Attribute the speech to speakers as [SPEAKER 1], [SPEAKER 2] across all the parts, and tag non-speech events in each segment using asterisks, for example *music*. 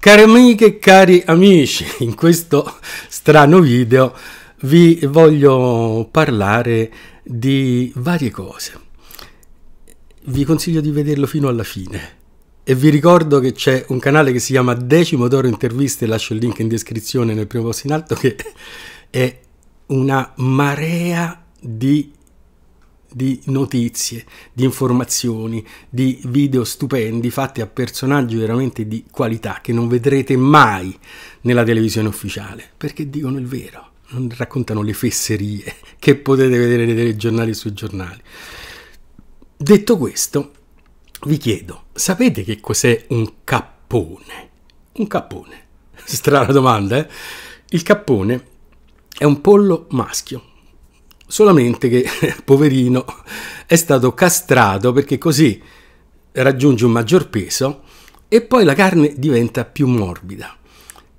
[SPEAKER 1] Cari amiche cari amici, *laughs* in questo strano video vi voglio parlare di varie cose. Vi consiglio di vederlo fino alla fine. E vi ricordo che c'è un canale che si chiama Decimo d'Oro Interviste, lascio il link in descrizione nel primo posto in alto, che è una marea di di notizie, di informazioni, di video stupendi fatti a personaggi veramente di qualità che non vedrete mai nella televisione ufficiale, perché dicono il vero, non raccontano le fesserie *laughs* che potete vedere nei giornali sui giornali. Detto questo, vi chiedo, sapete che cos'è un cappone? Un cappone. *laughs* Strana domanda, eh? Il cappone è un pollo maschio solamente che, *laughs* poverino, è stato castrato perché così raggiunge un maggior peso e poi la carne diventa più morbida.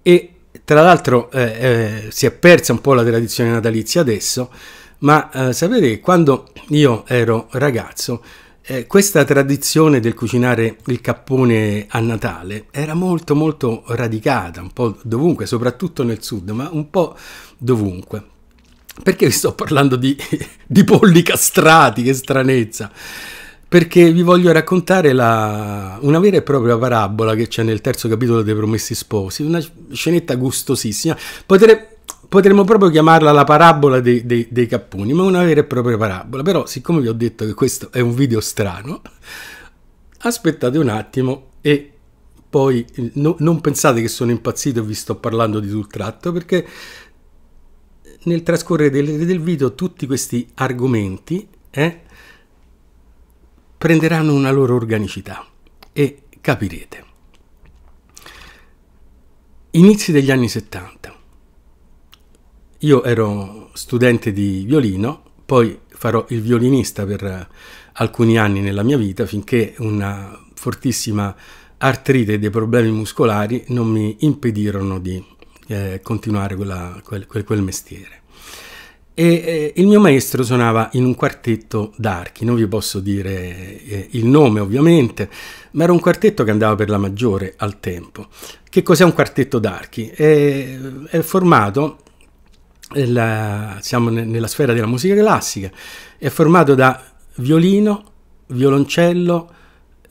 [SPEAKER 1] E tra l'altro eh, eh, si è persa un po' la tradizione natalizia adesso, ma eh, sapete che quando io ero ragazzo eh, questa tradizione del cucinare il cappone a Natale era molto molto radicata, un po' dovunque, soprattutto nel sud, ma un po' dovunque. Perché vi sto parlando di, *laughs* di polli castrati? Che stranezza! Perché vi voglio raccontare la, una vera e propria parabola che c'è nel terzo capitolo dei Promessi Sposi, una scenetta gustosissima. Potre, potremmo proprio chiamarla la parabola dei, dei, dei capponi, ma una vera e propria parabola. Però, siccome vi ho detto che questo è un video strano, aspettate un attimo e poi no, non pensate che sono impazzito e vi sto parlando di tutto tratto perché nel trascorrere del, del video tutti questi argomenti eh, prenderanno una loro organicità e capirete. Inizi degli anni 70. Io ero studente di violino, poi farò il violinista per alcuni anni nella mia vita finché una fortissima artrite e dei problemi muscolari non mi impedirono di eh, continuare quella, quel, quel, quel, mestiere. E, eh, il mio maestro suonava in un quartetto d'archi, non vi posso dire eh, il nome ovviamente, ma era un quartetto che andava per la maggiore al tempo. Che cos'è un quartetto d'archi? È, è formato eh, la, siamo nella sfera della musica classica, è formato da violino, violoncello,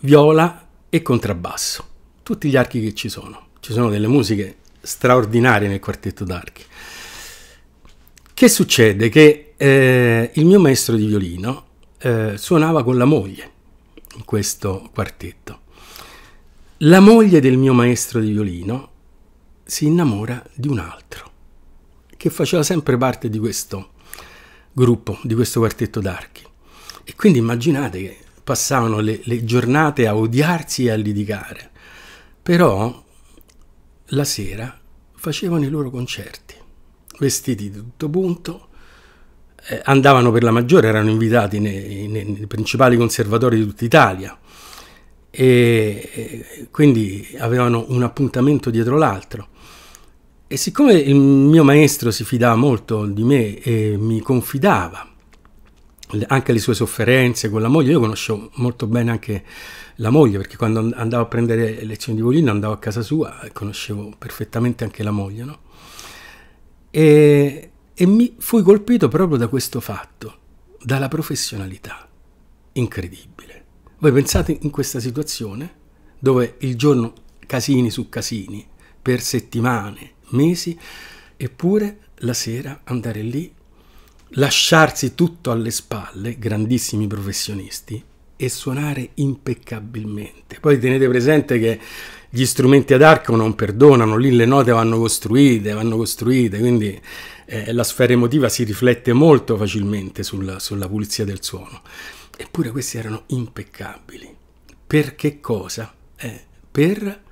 [SPEAKER 1] viola e contrabbasso, tutti gli archi che ci sono. Ci sono delle musiche straordinarie nel quartetto d'archi. Che succede? Che eh, il mio maestro di violino eh, suonava con la moglie in questo quartetto. La moglie del mio maestro di violino si innamora di un altro, che faceva sempre parte di questo gruppo, di questo quartetto d'archi. E quindi immaginate che passavano le, le giornate a odiarsi e a litigare. Però la sera facevano i loro concerti, vestiti di tutto punto, eh, andavano per la maggiore, erano invitati nei, nei, nei principali conservatori di tutta Italia e, e eh, quindi avevano un appuntamento dietro l'altro. E siccome il mio maestro si fidava molto di me e mi confidava anche le sue sofferenze con la moglie. Io conoscevo molto bene anche la moglie, perché quando andavo a prendere lezioni di violino andavo a casa sua e conoscevo perfettamente anche la moglie. No? E, e mi fui colpito proprio da questo fatto, dalla professionalità incredibile. Voi pensate in questa situazione dove il giorno casini su casini, per settimane, mesi, eppure la sera andare lì lasciarsi tutto alle spalle, grandissimi professionisti, e suonare impeccabilmente. Poi tenete presente che gli strumenti ad arco non perdonano, lì le note vanno costruite, vanno costruite, quindi eh, la sfera emotiva si riflette molto facilmente sulla, sulla pulizia del suono. Eppure questi erano impeccabili. Per che cosa? Eh, per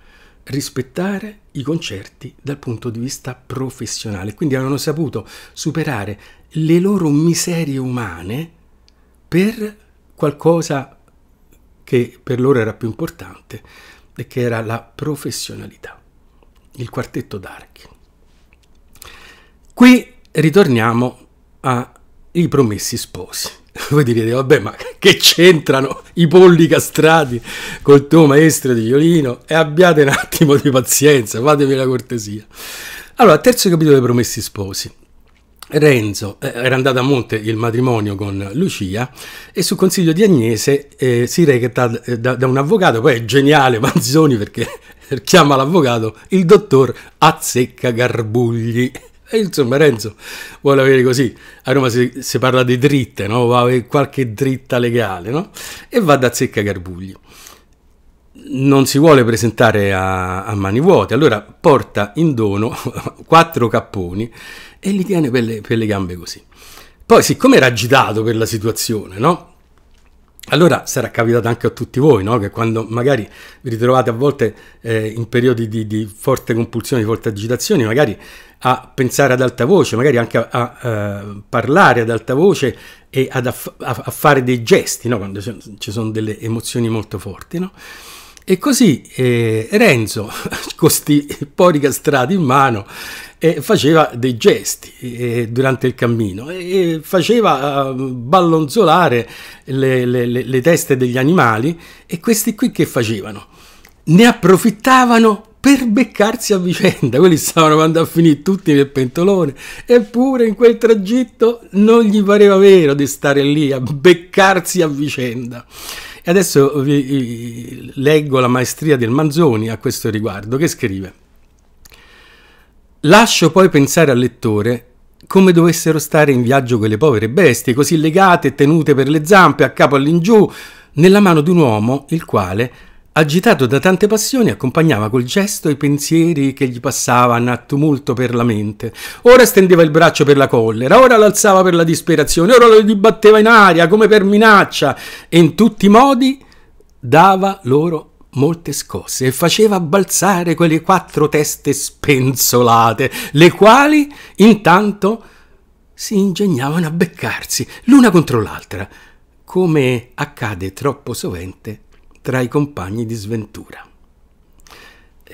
[SPEAKER 1] rispettare i concerti dal punto di vista professionale, quindi avevano saputo superare le loro miserie umane per qualcosa che per loro era più importante e che era la professionalità, il quartetto d'archi. Qui ritorniamo ai promessi sposi. *laughs* Voi direte, vabbè, ma che c'entrano i polli castrati col tuo maestro di violino? E abbiate un attimo di pazienza, fatemi la cortesia. Allora, terzo capitolo dei promessi sposi. Renzo eh, era andato a monte il matrimonio con Lucia e su consiglio di Agnese eh, si reca eh, da, da, un avvocato, poi è geniale *laughs* Manzoni perché chiama l'avvocato il dottor Azzecca Garbugli. E insomma Renzo vuole avere così, a Roma si, si parla di dritte, no? Eh, qualche dritta legale no? e va da Azzecca Garbugli non si vuole presentare a, a, mani vuote, allora porta in dono *laughs* quattro capponi e li tiene per le, per le gambe così. Poi, siccome era agitato per la situazione, no? Allora sarà capitato anche a tutti voi, no? che quando magari vi ritrovate a volte eh, in periodi di, di, forte compulsione, di forte agitazione, magari a pensare ad alta voce, magari anche a, a uh, parlare ad alta voce e aff- a, fare dei gesti, no? quando ci sono delle emozioni molto forti. No? E così eh, Renzo, *laughs* con questi pori castrati in mano, eh, faceva dei gesti eh, durante il cammino e faceva eh, ballonzolare le, le, le teste degli animali e questi qui che facevano? Ne approfittavano per beccarsi a vicenda, quelli stavano andando a finire tutti nel pentolone, eppure in quel tragitto non gli pareva vero di stare lì a beccarsi a vicenda. E adesso vi leggo la maestria del Manzoni a questo riguardo, che scrive Lascio poi pensare al lettore come dovessero stare in viaggio quelle povere bestie, così legate e tenute per le zampe, a capo all'ingiù, nella mano di un uomo il quale Agitato da tante passioni, accompagnava col gesto i pensieri che gli passavano a tumulto per la mente. Ora stendeva il braccio per la collera, ora l'alzava per la disperazione, ora lo dibatteva in aria come per minaccia e in tutti i modi dava loro molte scosse e faceva balzare quelle quattro teste spenzolate, le quali intanto si ingegnavano a beccarsi l'una contro l'altra, come accade troppo sovente tra i compagni di sventura.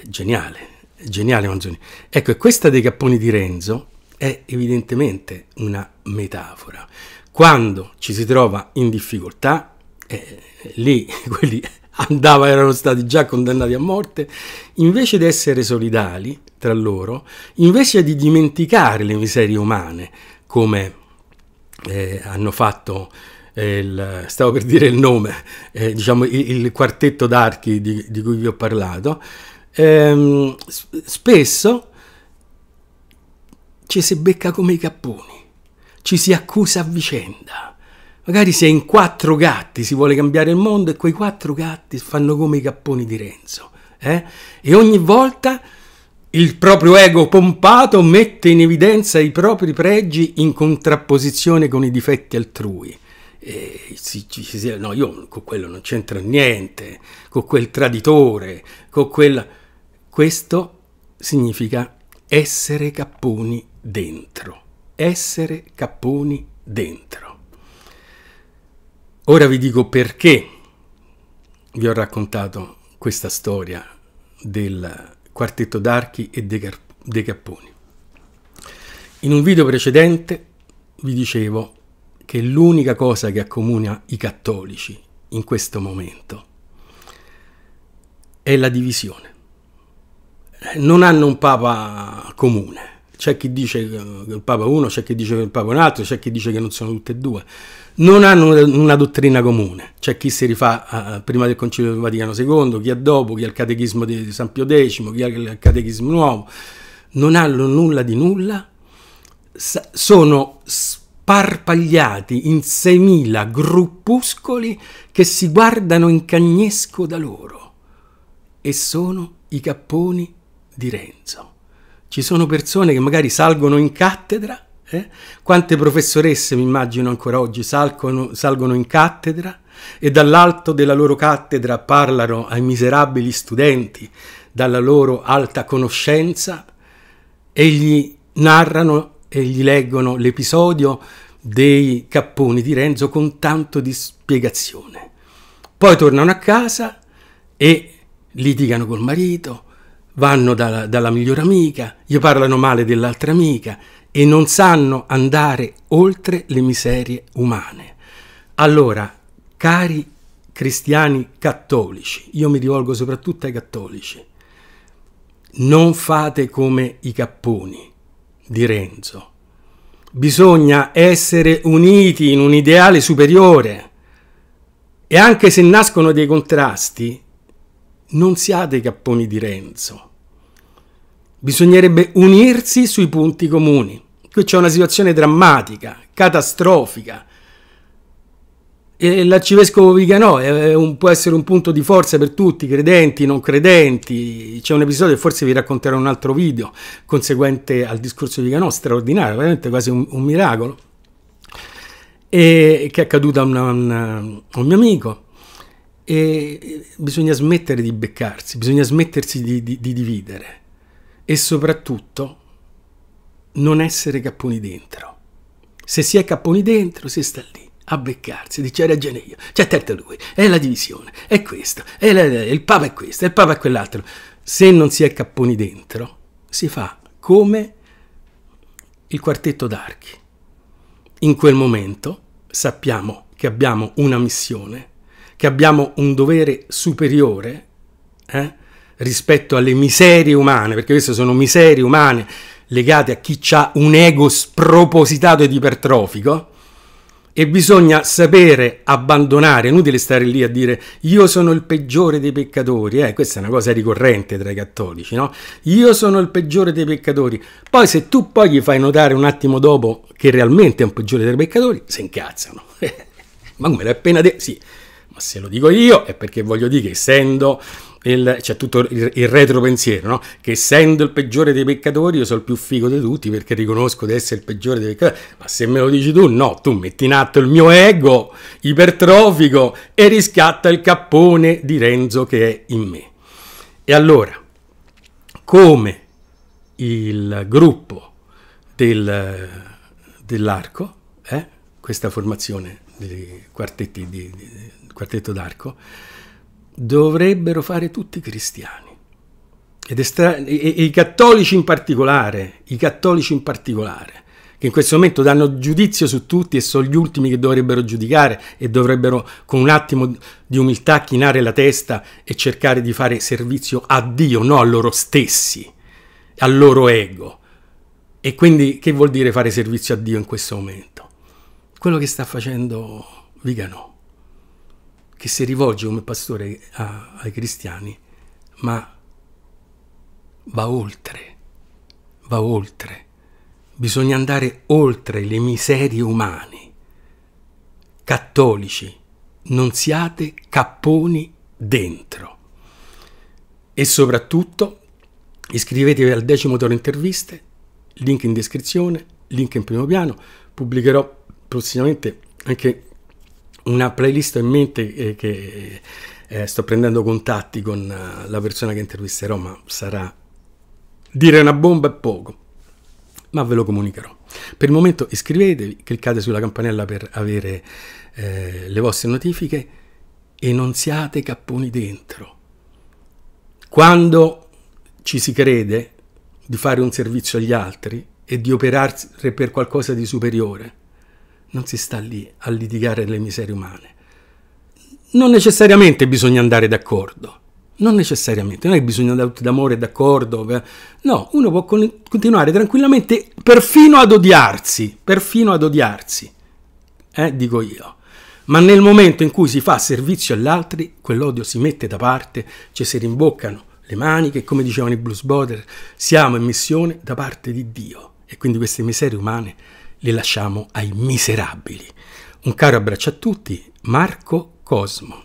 [SPEAKER 1] Geniale, geniale Manzoni. Ecco, e questa dei capponi di Renzo è evidentemente una metafora. Quando ci si trova in difficoltà, eh, lì *laughs* quelli andavano, erano stati già condannati a morte, invece di essere solidali tra loro, invece di dimenticare le miserie umane, come eh, hanno fatto il, stavo per dire il nome, eh, diciamo il, il, quartetto d'archi di, di, cui vi ho parlato, ehm, spesso ci si becca come i capponi, ci si accusa a vicenda. Magari si è in quattro gatti, si vuole cambiare il mondo e quei quattro gatti fanno come i capponi di Renzo. Eh? E ogni volta il proprio ego pompato mette in evidenza i propri pregi in contrapposizione con i difetti altrui eh, si, si, no, io con quello non c'entra niente, con quel traditore, con quella... Questo significa essere capponi dentro, essere capponi dentro. Ora vi dico perché vi ho raccontato questa storia del quartetto d'archi e dei, dei capponi. In un video precedente vi dicevo che è l'unica cosa che accomuna i cattolici in questo momento, è la divisione. Non hanno un papa comune. C'è chi dice che il papa è uno, c'è chi dice che il papa è un altro, c'è chi dice che non sono tutti e due. Non hanno una dottrina comune. C'è chi si rifà prima del Concilio del Vaticano II, chi ha dopo, chi ha il catechismo di San Pio X, chi ha il catechismo nuovo. Non hanno nulla di nulla. sono parpagliati in 6.000 gruppuscoli che si guardano in cagnesco da loro. E sono i capponi di Renzo. Ci sono persone che magari salgono in cattedra, eh? quante professoresse mi immagino ancora oggi salgono, salgono in cattedra e dall'alto della loro cattedra parlano ai miserabili studenti dalla loro alta conoscenza e gli narrano e gli leggono l'episodio dei capponi di Renzo con tanto di spiegazione. Poi tornano a casa e litigano col marito, vanno dalla, dalla migliore amica, gli parlano male dell'altra amica e non sanno andare oltre le miserie umane. Allora, cari cristiani cattolici, io mi rivolgo soprattutto ai cattolici, non fate come i capponi, di Renzo. Bisogna essere uniti in un ideale superiore e anche se nascono dei contrasti, non siate i capponi di Renzo. Bisognerebbe unirsi sui punti comuni. Qui c'è una situazione drammatica, catastrofica, L'arcivescovo Viganò un, può essere un punto di forza per tutti, credenti, non credenti. C'è un episodio che forse vi racconterò un altro video, conseguente al discorso di Viganò, straordinario, veramente quasi un, un miracolo, e, che è accaduto a, una, una, a un mio amico. E bisogna smettere di beccarsi, bisogna smettersi di, di, di dividere e soprattutto non essere capponi dentro. Se si è capponi dentro, si sta lì a beccarsi, dice ragione io, c'è certo lui, è la divisione, è questo, è la, il Papa è questo, il Papa è quell'altro. Se non si è capponi dentro, si fa come il quartetto d'archi. In quel momento sappiamo che abbiamo una missione, che abbiamo un dovere superiore eh, rispetto alle miserie umane, perché queste sono miserie umane legate a chi ha un ego spropositato ed ipertrofico, e bisogna sapere abbandonare, inutile stare lì a dire io sono il peggiore dei peccatori, eh, questa è una cosa ricorrente tra i cattolici, no? Io sono il peggiore dei peccatori. Poi se tu poi gli fai notare un attimo dopo che realmente è un peggiore dei peccatori, si incazzano. *laughs* ma come l'hai appena detto? Sì, ma se lo dico io è perché voglio dire che essendo c'è tutto il, il retropensiero, no? che essendo il peggiore dei peccatori io sono il più figo di tutti perché riconosco di essere il peggiore dei peccatori, ma se me lo dici tu no, tu metti in atto il mio ego ipertrofico e riscatta il cappone di Renzo che è in me. E allora, come il gruppo del, dell'arco, eh? questa formazione di quartetti di, di, di quartetto d'arco, dovrebbero fare tutti i cristiani. Estra- e-, e-, i cattolici in particolare, i cattolici in particolare, che in questo momento danno giudizio su tutti e sono gli ultimi che dovrebbero giudicare e dovrebbero con un attimo di umiltà chinare la testa e cercare di fare servizio a Dio, non a loro stessi, al loro ego. E quindi che vuol dire fare servizio a Dio in questo momento? Quello che sta facendo Vigano che si rivolge come pastore a, ai cristiani, ma va oltre, va oltre. Bisogna andare oltre le miserie umane. Cattolici, non siate capponi dentro. E soprattutto iscrivetevi al decimo toro interviste, link in descrizione, link in primo piano, pubblicherò prossimamente anche una playlist in mente eh, che eh, sto prendendo contatti con eh, la persona che intervisterò, ma sarà dire una bomba è poco, ma ve lo comunicherò. Per il momento iscrivetevi, cliccate sulla campanella per avere eh, le vostre notifiche e non siate capponi dentro. Quando ci si crede di fare un servizio agli altri e di operare per qualcosa di superiore, non si sta lì a litigare le miserie umane. Non necessariamente bisogna andare d'accordo, non necessariamente, non è che bisogna andare tutti d'amore e d'accordo, eh. no, uno può continuare tranquillamente perfino ad odiarsi, perfino ad odiarsi, eh, dico io. Ma nel momento in cui si fa servizio agli altri, quell'odio si mette da parte, ci si rimboccano le maniche, come dicevano i Blues Brothers, siamo in missione da parte di Dio. E quindi queste miserie umane li lasciamo ai miserabili. Un caro abbraccio a tutti, Marco Cosmo.